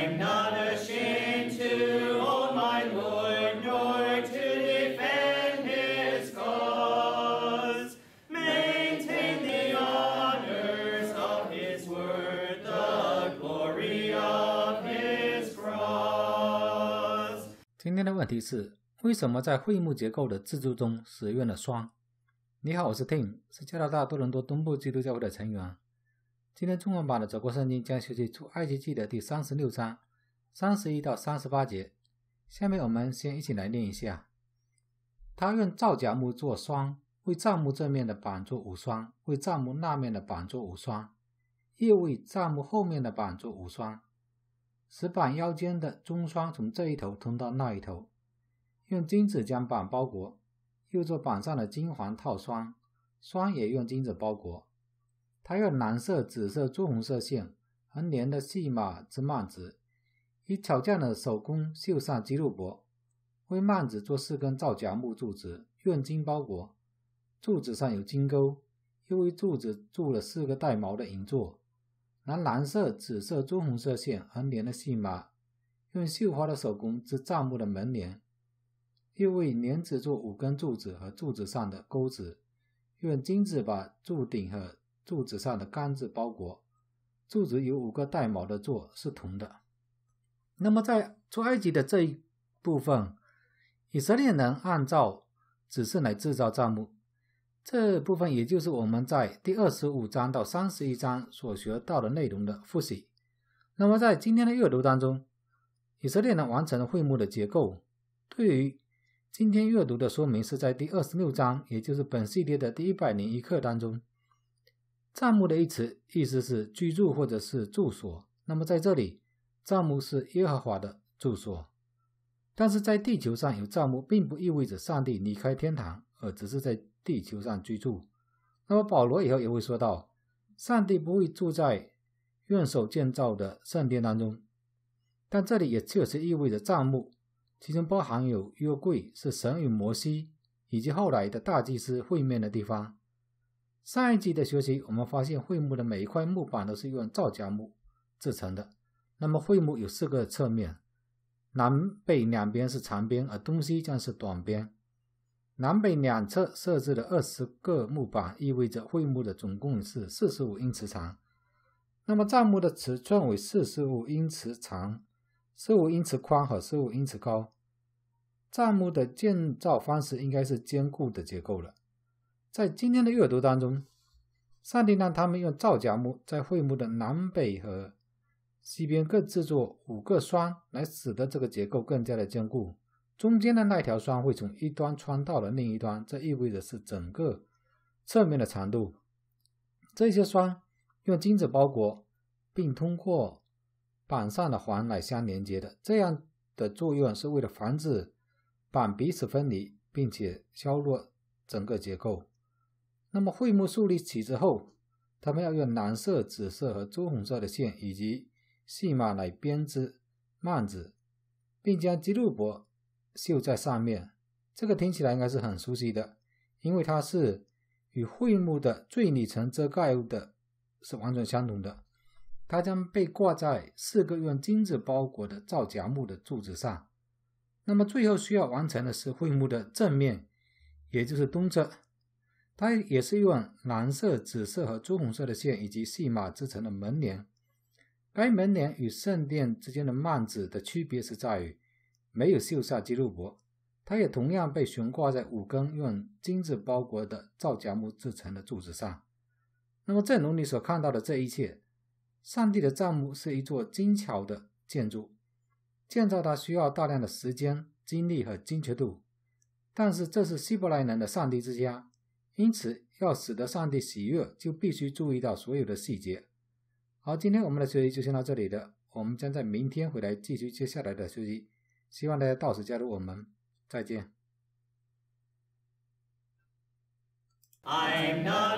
I'm not ashamed to own my Lord, nor to defend his cause. Maintain the honors of his word, the glory of his cross. Tim，是加拿大多伦多东部基督教会的成员。今天中文版的《走过圣经》将学习出埃及记的第三十六章三十一到三十八节。下面我们先一起来念一下：他用皂荚木做双，为皂木正面的板做无双，为皂木那面的板做无双，又为皂木后面的板做无双。使板腰间的中霜从这一头通到那一头，用金子将板包裹，又做板上的金环套双，双也用金子包裹。他用蓝色、紫色、朱红色线横连的细麻织幔子，以巧匠的手工绣上鸡肉帛。为幔子做四根皂荚木柱子，用金包裹，柱子上有金钩，又为柱子铸了四个带毛的银座，拿蓝色、紫色、朱红色线横连的细麻，用绣花的手工织帐木的门帘，又为帘子做五根柱子和柱子上的钩子，用金子把柱顶和柱子上的杆子包裹，柱子有五个带毛的座是铜的。那么在出埃及的这一部分，以色列人按照指示来制造帐幕。这部分也就是我们在第二十五章到三十一章所学到的内容的复习。那么在今天的阅读当中，以色列人完成了会幕的结构。对于今天阅读的说明是在第二十六章，也就是本系列的第一百零一课当中。帐幕的一词意思是居住或者是住所。那么在这里，帐幕是耶和华的住所。但是在地球上有帐幕，并不意味着上帝离开天堂，而只是在地球上居住。那么保罗以后也会说到，上帝不会住在用手建造的圣殿当中。但这里也确实意味着帐幕，其中包含有约柜，是神与摩西以及后来的大祭司会面的地方。上一集的学习，我们发现桧木的每一块木板都是用皂荚木制成的。那么桧木有四个侧面，南北两边是长边，而东西将是短边。南北两侧设置的二十个木板，意味着桧木的总共是四十五英尺长。那么账目的尺寸为四十五英尺长、十五英尺宽和十五英尺高。账目的建造方式应该是坚固的结构了。在今天的阅读当中，上帝让他们用皂荚木在会幕的南北和西边各制作五个栓，来使得这个结构更加的坚固。中间的那条栓会从一端穿到了另一端，这意味着是整个侧面的长度。这些栓用金子包裹，并通过板上的环来相连接的。这样的作用是为了防止板彼此分离，并且削弱整个结构。那么桧木树立起之后，他们要用蓝色、紫色和朱红色的线以及细麻来编织幔子，并将基路帛绣在上面。这个听起来应该是很熟悉的，因为它是与桧木的最里层遮盖物的是完全相同的。它将被挂在四个用金子包裹的皂荚木的柱子上。那么最后需要完成的是桧木的正面，也就是东侧。它也是用蓝色、紫色和朱红色的线以及细麻制成的门帘。该门帘与圣殿之间的幔子的区别是在于没有绣上基路伯。它也同样被悬挂在五根用金子包裹的皂荚木制成的柱子上。那么，正如你所看到的这一切，上帝的帐幕是一座精巧的建筑。建造它需要大量的时间、精力和精确度。但是，这是希伯来人的上帝之家。因此，要使得上帝喜悦，就必须注意到所有的细节。好，今天我们的学习就先到这里了。我们将在明天回来继续接下来的学习。希望大家到时加入我们，再见。I'm not